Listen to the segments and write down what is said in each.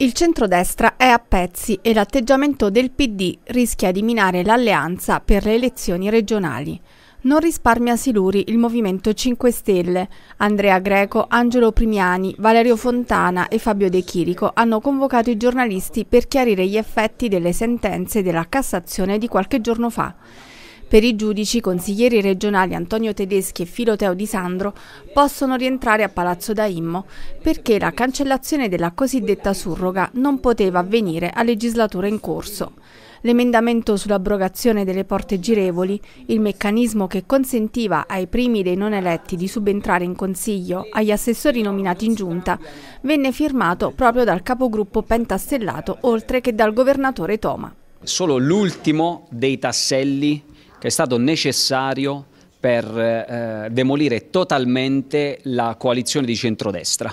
Il centrodestra è a pezzi e l'atteggiamento del PD rischia di minare l'alleanza per le elezioni regionali. Non risparmia Siluri il Movimento 5 Stelle. Andrea Greco, Angelo Primiani, Valerio Fontana e Fabio De Chirico hanno convocato i giornalisti per chiarire gli effetti delle sentenze della Cassazione di qualche giorno fa. Per i giudici, consiglieri regionali Antonio Tedeschi e Filoteo Di Sandro possono rientrare a Palazzo Daimmo perché la cancellazione della cosiddetta surroga non poteva avvenire a legislatura in corso. L'emendamento sull'abrogazione delle porte girevoli, il meccanismo che consentiva ai primi dei non eletti di subentrare in consiglio, agli assessori nominati in giunta, venne firmato proprio dal capogruppo pentastellato oltre che dal governatore Toma. Solo l'ultimo dei tasselli che è stato necessario per eh, demolire totalmente la coalizione di centrodestra.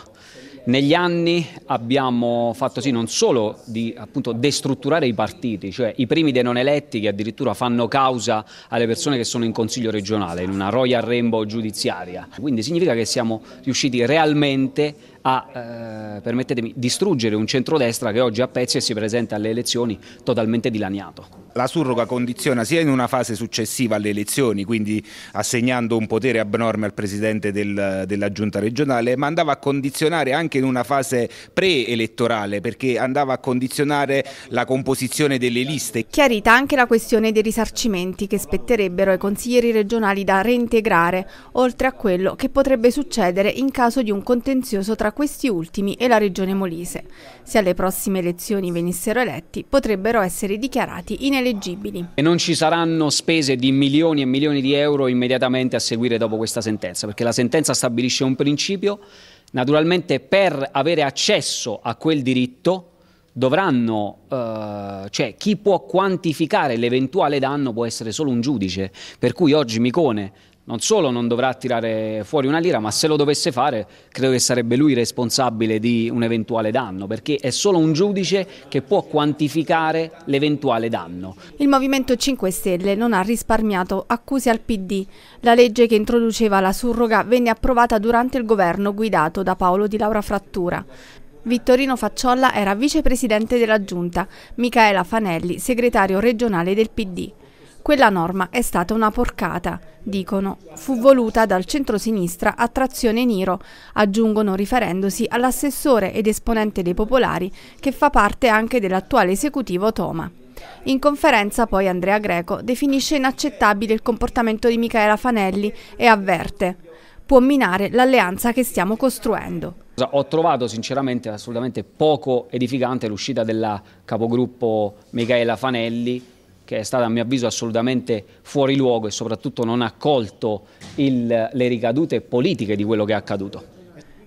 Negli anni abbiamo fatto sì non solo di appunto, destrutturare i partiti, cioè i primi dei non eletti che addirittura fanno causa alle persone che sono in consiglio regionale, in una royal rainbow giudiziaria. Quindi significa che siamo riusciti realmente a, eh, permettetemi, distruggere un centrodestra che oggi a pezzi e si presenta alle elezioni totalmente dilaniato. La surroga condiziona sia in una fase successiva alle elezioni, quindi assegnando un potere abnorme al Presidente del, della Giunta regionale, ma andava a condizionare anche in una fase pre-elettorale, perché andava a condizionare la composizione delle liste. Chiarita anche la questione dei risarcimenti che spetterebbero ai consiglieri regionali da reintegrare, oltre a quello che potrebbe succedere in caso di un contenzioso tra questi ultimi e la regione Molise. Se alle prossime elezioni venissero eletti, potrebbero essere dichiarati ineleggibili. E non ci saranno spese di milioni e milioni di euro immediatamente a seguire dopo questa sentenza, perché la sentenza stabilisce un principio. Naturalmente per avere accesso a quel diritto dovranno, eh, cioè chi può quantificare l'eventuale danno può essere solo un giudice, per cui oggi Micone non solo non dovrà tirare fuori una lira, ma se lo dovesse fare credo che sarebbe lui responsabile di un eventuale danno, perché è solo un giudice che può quantificare l'eventuale danno. Il Movimento 5 Stelle non ha risparmiato accuse al PD. La legge che introduceva la surroga venne approvata durante il governo guidato da Paolo Di Laura Frattura. Vittorino Facciolla era vicepresidente della Giunta, Michaela Fanelli segretario regionale del PD. Quella norma è stata una porcata, dicono. Fu voluta dal centrosinistra a trazione Niro, aggiungono riferendosi all'assessore ed esponente dei popolari che fa parte anche dell'attuale esecutivo Toma. In conferenza poi Andrea Greco definisce inaccettabile il comportamento di Michaela Fanelli e avverte può minare l'alleanza che stiamo costruendo. Ho trovato sinceramente assolutamente poco edificante l'uscita della capogruppo Michaela Fanelli che è stata a mio avviso assolutamente fuori luogo e soprattutto non ha colto il, le ricadute politiche di quello che è accaduto.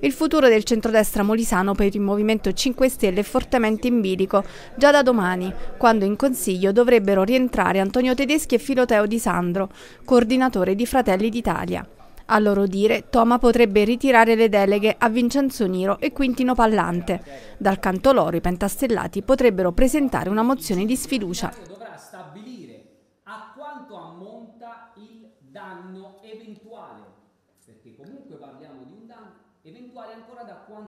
Il futuro del centrodestra molisano per il Movimento 5 Stelle è fortemente in bilico già da domani, quando in Consiglio dovrebbero rientrare Antonio Tedeschi e Filoteo Di Sandro, coordinatore di Fratelli d'Italia. A loro dire, Toma potrebbe ritirare le deleghe a Vincenzo Niro e Quintino Pallante. Dal canto loro, i pentastellati potrebbero presentare una mozione di sfiducia ammonta il danno eventuale, perché comunque parliamo di un danno eventuale ancora da quanto